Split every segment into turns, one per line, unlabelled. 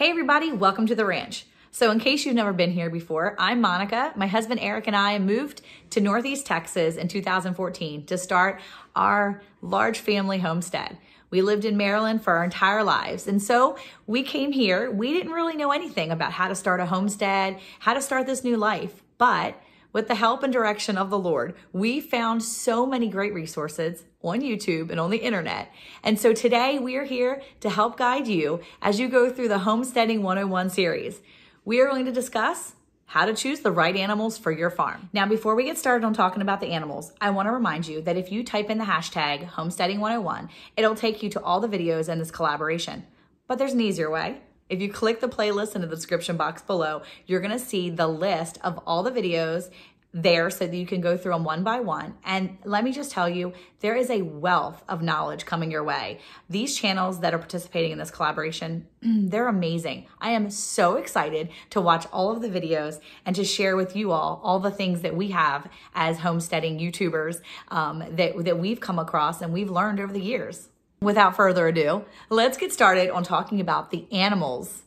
Hey everybody, welcome to the ranch. So in case you've never been here before, I'm Monica. My husband Eric and I moved to Northeast Texas in 2014 to start our large family homestead. We lived in Maryland for our entire lives. And so we came here. We didn't really know anything about how to start a homestead, how to start this new life, but with the help and direction of the Lord, we found so many great resources on YouTube and on the internet. And so today we are here to help guide you as you go through the Homesteading 101 series. We are going to discuss how to choose the right animals for your farm. Now, before we get started on talking about the animals, I wanna remind you that if you type in the hashtag homesteading101, it'll take you to all the videos in this collaboration. But there's an easier way. If you click the playlist in the description box below, you're gonna see the list of all the videos there so that you can go through them one by one. And let me just tell you, there is a wealth of knowledge coming your way. These channels that are participating in this collaboration, they're amazing. I am so excited to watch all of the videos and to share with you all all the things that we have as homesteading YouTubers um, that, that we've come across and we've learned over the years without further ado, let's get started on talking about the animals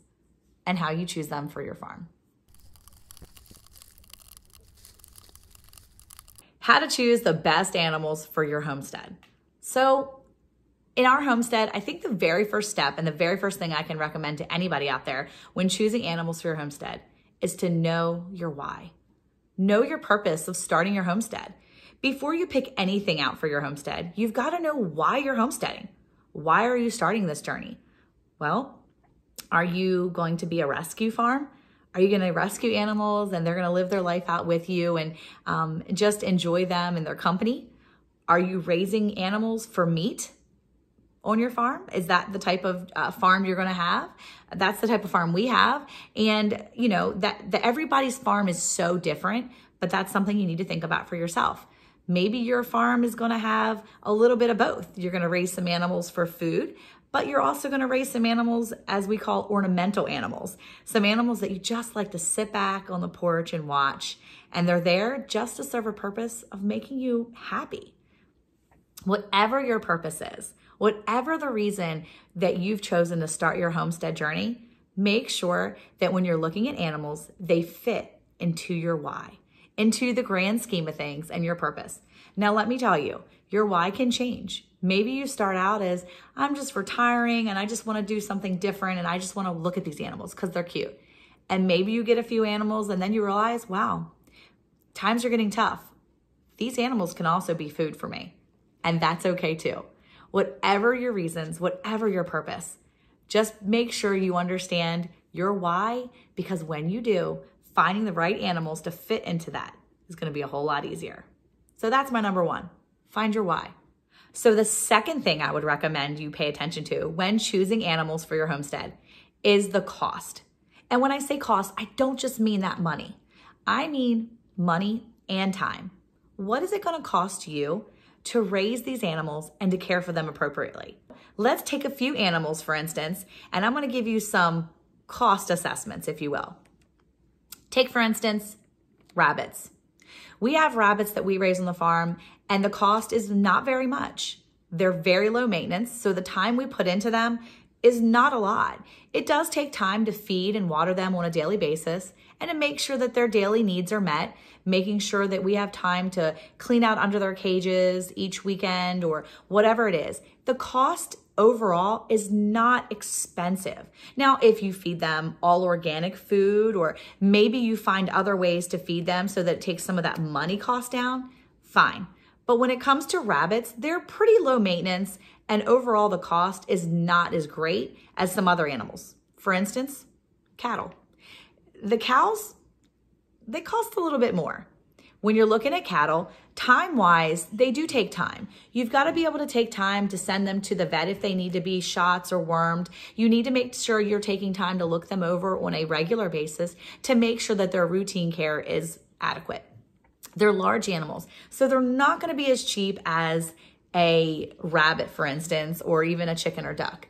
and how you choose them for your farm. How to choose the best animals for your homestead. So, in our homestead, I think the very first step and the very first thing I can recommend to anybody out there when choosing animals for your homestead is to know your why. Know your purpose of starting your homestead. Before you pick anything out for your homestead, you've got to know why you're homesteading. Why are you starting this journey? Well, are you going to be a rescue farm? Are you going to rescue animals and they're going to live their life out with you and um, just enjoy them and their company? Are you raising animals for meat on your farm? Is that the type of uh, farm you're going to have? That's the type of farm we have. And you know that, that everybody's farm is so different, but that's something you need to think about for yourself. Maybe your farm is going to have a little bit of both. You're going to raise some animals for food, but you're also going to raise some animals as we call ornamental animals. Some animals that you just like to sit back on the porch and watch, and they're there just to serve a purpose of making you happy. Whatever your purpose is, whatever the reason that you've chosen to start your homestead journey, make sure that when you're looking at animals, they fit into your why into the grand scheme of things and your purpose. Now, let me tell you, your why can change. Maybe you start out as, I'm just retiring and I just want to do something different and I just want to look at these animals because they're cute. And maybe you get a few animals and then you realize, wow, times are getting tough. These animals can also be food for me. And that's okay too. Whatever your reasons, whatever your purpose, just make sure you understand your why because when you do, finding the right animals to fit into that is going to be a whole lot easier. So that's my number one. Find your why. So the second thing I would recommend you pay attention to when choosing animals for your homestead is the cost. And when I say cost, I don't just mean that money. I mean money and time. What is it going to cost you to raise these animals and to care for them appropriately? Let's take a few animals, for instance, and I'm going to give you some cost assessments, if you will. Take, for instance, rabbits. We have rabbits that we raise on the farm, and the cost is not very much. They're very low maintenance, so the time we put into them is not a lot. It does take time to feed and water them on a daily basis and to make sure that their daily needs are met, making sure that we have time to clean out under their cages each weekend or whatever it is. The cost overall is not expensive. Now, if you feed them all organic food, or maybe you find other ways to feed them so that it takes some of that money cost down, fine. But when it comes to rabbits, they're pretty low maintenance and overall the cost is not as great as some other animals. For instance, cattle. The cows, they cost a little bit more when you're looking at cattle, time wise, they do take time. You've got to be able to take time to send them to the vet if they need to be shots or wormed. You need to make sure you're taking time to look them over on a regular basis to make sure that their routine care is adequate. They're large animals, so they're not going to be as cheap as a rabbit, for instance, or even a chicken or duck.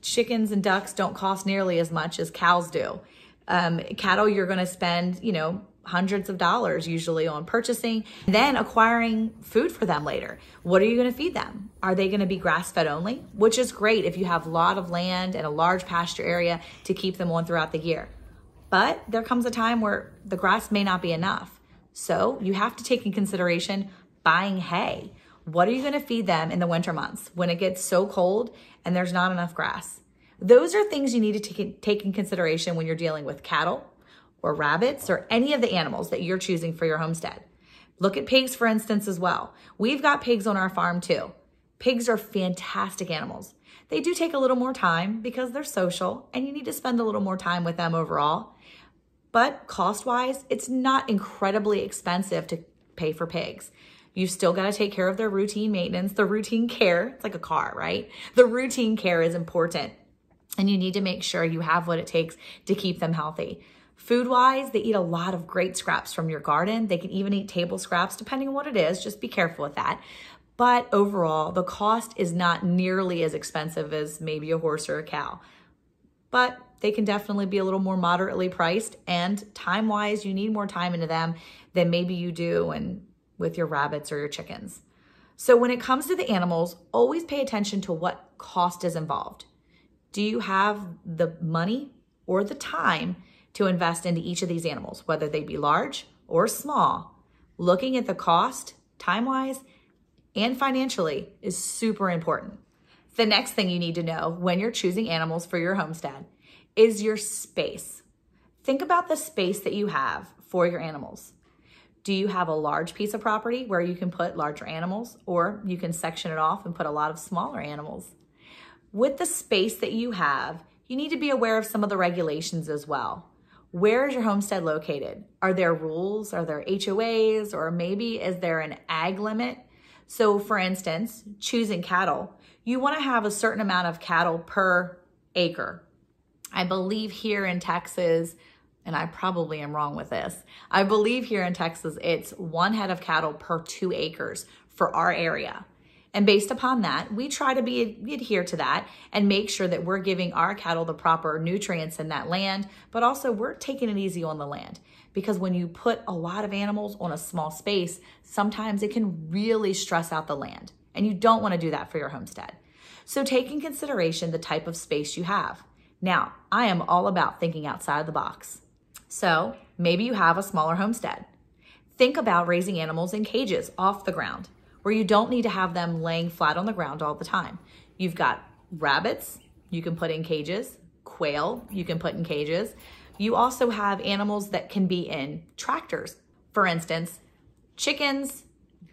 Chickens and ducks don't cost nearly as much as cows do. Um, cattle, you're going to spend, you know, hundreds of dollars usually on purchasing, then acquiring food for them later. What are you going to feed them? Are they going to be grass fed only? Which is great if you have a lot of land and a large pasture area to keep them on throughout the year. But there comes a time where the grass may not be enough. So you have to take in consideration buying hay. What are you going to feed them in the winter months when it gets so cold and there's not enough grass? Those are things you need to take in, take in consideration when you're dealing with cattle or rabbits or any of the animals that you're choosing for your homestead. Look at pigs, for instance, as well. We've got pigs on our farm too. Pigs are fantastic animals. They do take a little more time because they're social and you need to spend a little more time with them overall. But cost wise, it's not incredibly expensive to pay for pigs. You still got to take care of their routine maintenance, the routine care. It's like a car, right? The routine care is important. And you need to make sure you have what it takes to keep them healthy. Food wise, they eat a lot of great scraps from your garden. They can even eat table scraps, depending on what it is. Just be careful with that. But overall, the cost is not nearly as expensive as maybe a horse or a cow. But they can definitely be a little more moderately priced. And time wise, you need more time into them than maybe you do and with your rabbits or your chickens. So when it comes to the animals, always pay attention to what cost is involved. Do you have the money or the time to invest into each of these animals, whether they be large or small. Looking at the cost, time wise, and financially is super important. The next thing you need to know when you're choosing animals for your homestead is your space. Think about the space that you have for your animals. Do you have a large piece of property where you can put larger animals or you can section it off and put a lot of smaller animals? With the space that you have, you need to be aware of some of the regulations as well. Where is your homestead located? Are there rules? Are there HOAs? Or maybe is there an ag limit? So, for instance, choosing cattle, you want to have a certain amount of cattle per acre. I believe here in Texas, and I probably am wrong with this, I believe here in Texas, it's one head of cattle per two acres for our area. And based upon that, we try to be adhere to that and make sure that we're giving our cattle the proper nutrients in that land, but also we're taking it easy on the land. Because when you put a lot of animals on a small space, sometimes it can really stress out the land. And you don't want to do that for your homestead. So take in consideration the type of space you have. Now, I am all about thinking outside of the box. So maybe you have a smaller homestead. Think about raising animals in cages off the ground where you don't need to have them laying flat on the ground all the time. You've got rabbits you can put in cages, quail you can put in cages. You also have animals that can be in tractors. For instance, chickens,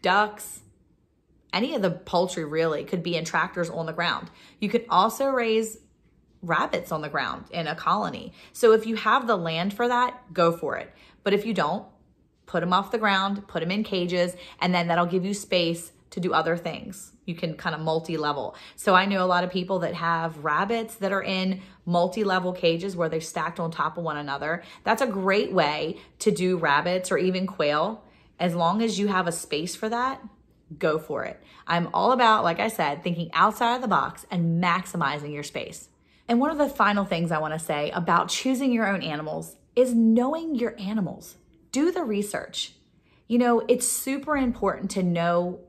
ducks, any of the poultry really could be in tractors on the ground. You could also raise rabbits on the ground in a colony. So if you have the land for that, go for it. But if you don't, put them off the ground, put them in cages, and then that'll give you space to do other things. You can kind of multi-level. So I know a lot of people that have rabbits that are in multi-level cages where they're stacked on top of one another. That's a great way to do rabbits or even quail. As long as you have a space for that, go for it. I'm all about, like I said, thinking outside of the box and maximizing your space. And one of the final things I wanna say about choosing your own animals is knowing your animals do the research. You know, it's super important to know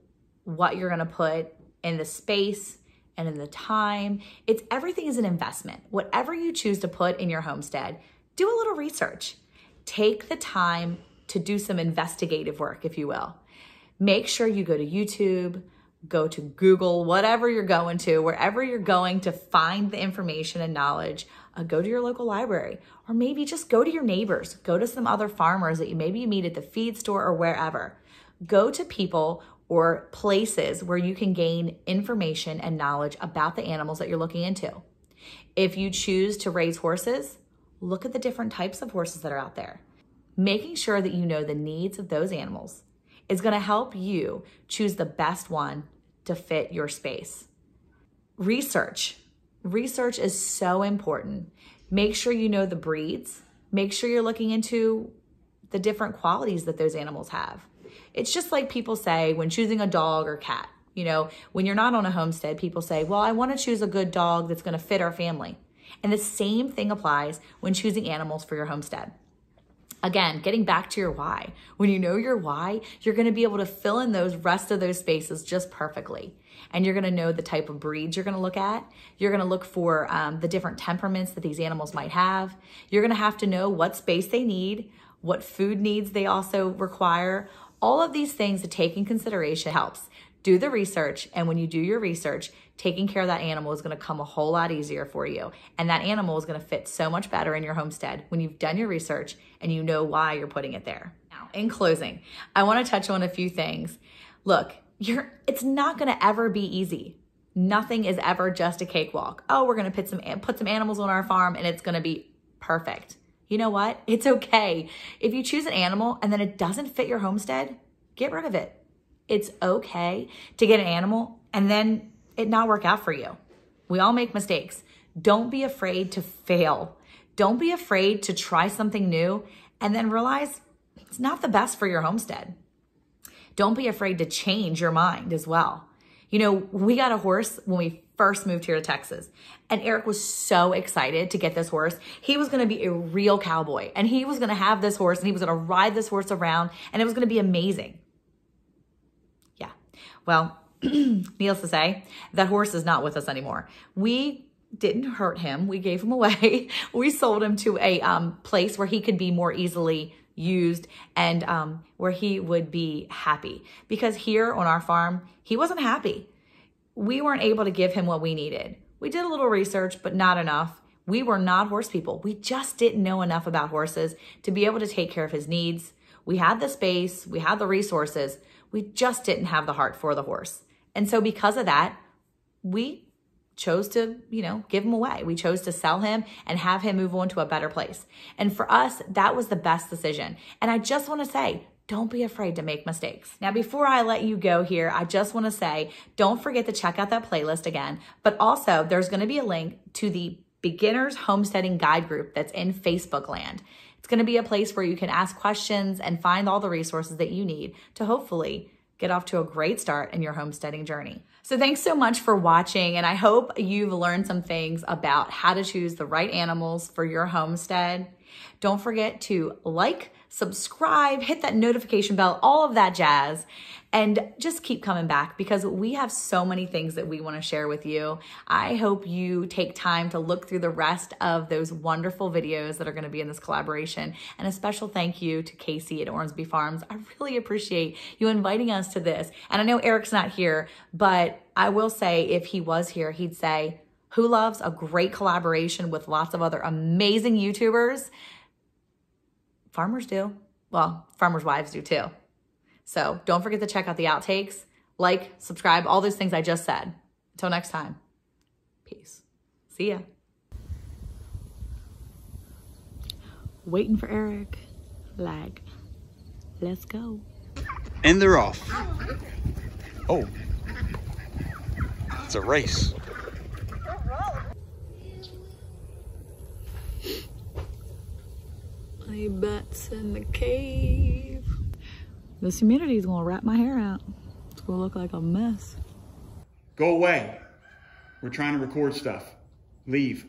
what you're going to put in the space and in the time. It's everything is an investment. Whatever you choose to put in your homestead, do a little research. Take the time to do some investigative work, if you will. Make sure you go to YouTube, go to Google, whatever you're going to, wherever you're going to find the information and knowledge, uh, go to your local library or maybe just go to your neighbors, go to some other farmers that you maybe you meet at the feed store or wherever. Go to people or places where you can gain information and knowledge about the animals that you're looking into. If you choose to raise horses, look at the different types of horses that are out there, making sure that you know the needs of those animals is gonna help you choose the best one to fit your space. Research. Research is so important. Make sure you know the breeds. Make sure you're looking into the different qualities that those animals have. It's just like people say when choosing a dog or cat. You know, when you're not on a homestead, people say, Well, I wanna choose a good dog that's gonna fit our family. And the same thing applies when choosing animals for your homestead. Again, getting back to your why. When you know your why, you're going to be able to fill in those rest of those spaces just perfectly. And you're going to know the type of breeds you're going to look at. You're going to look for um, the different temperaments that these animals might have. You're going to have to know what space they need, what food needs they also require. All of these things to take in consideration helps do the research. And when you do your research, taking care of that animal is going to come a whole lot easier for you. And that animal is going to fit so much better in your homestead when you've done your research and you know why you're putting it there. Now, in closing, I want to touch on a few things. Look, you're, it's not going to ever be easy. Nothing is ever just a cakewalk. Oh, we're going to put some, put some animals on our farm and it's going to be perfect. You know what? It's okay. If you choose an animal and then it doesn't fit your homestead, get rid of it it's okay to get an animal and then it not work out for you. We all make mistakes. Don't be afraid to fail. Don't be afraid to try something new and then realize it's not the best for your homestead. Don't be afraid to change your mind as well. You know, we got a horse when we first moved here to Texas. And Eric was so excited to get this horse. He was going to be a real cowboy and he was going to have this horse and he was going to ride this horse around and it was going to be amazing. Well, needless to say, that horse is not with us anymore. We didn't hurt him. We gave him away. we sold him to a um, place where he could be more easily used and um, where he would be happy. Because here on our farm, he wasn't happy. We weren't able to give him what we needed. We did a little research, but not enough. We were not horse people. We just didn't know enough about horses to be able to take care of his needs. We had the space, we had the resources, we just didn't have the heart for the horse. And so because of that, we chose to, you know, give him away. We chose to sell him and have him move on to a better place. And for us, that was the best decision. And I just want to say, don't be afraid to make mistakes. Now, before I let you go here, I just want to say, don't forget to check out that playlist again. But also, there's going to be a link to the Beginner's Homesteading Guide Group that's in Facebook land going to be a place where you can ask questions and find all the resources that you need to hopefully get off to a great start in your homesteading journey. So thanks so much for watching and I hope you've learned some things about how to choose the right animals for your homestead don't forget to like, subscribe, hit that notification bell, all of that jazz, and just keep coming back because we have so many things that we want to share with you. I hope you take time to look through the rest of those wonderful videos that are going to be in this collaboration. And a special thank you to Casey at Ormsby Farms. I really appreciate you inviting us to this. And I know Eric's not here, but I will say if he was here, he'd say, who Loves, a great collaboration with lots of other amazing YouTubers. Farmers do. Well, farmers' wives do too. So don't forget to check out the outtakes, like, subscribe, all those things I just said. Until next time, peace. See ya. Waiting for Eric. Like, let's go. And they're off. Oh, it's a race. play in the cave. This humidity is gonna wrap my hair out. It's gonna look like a mess. Go away. We're trying to record stuff. Leave.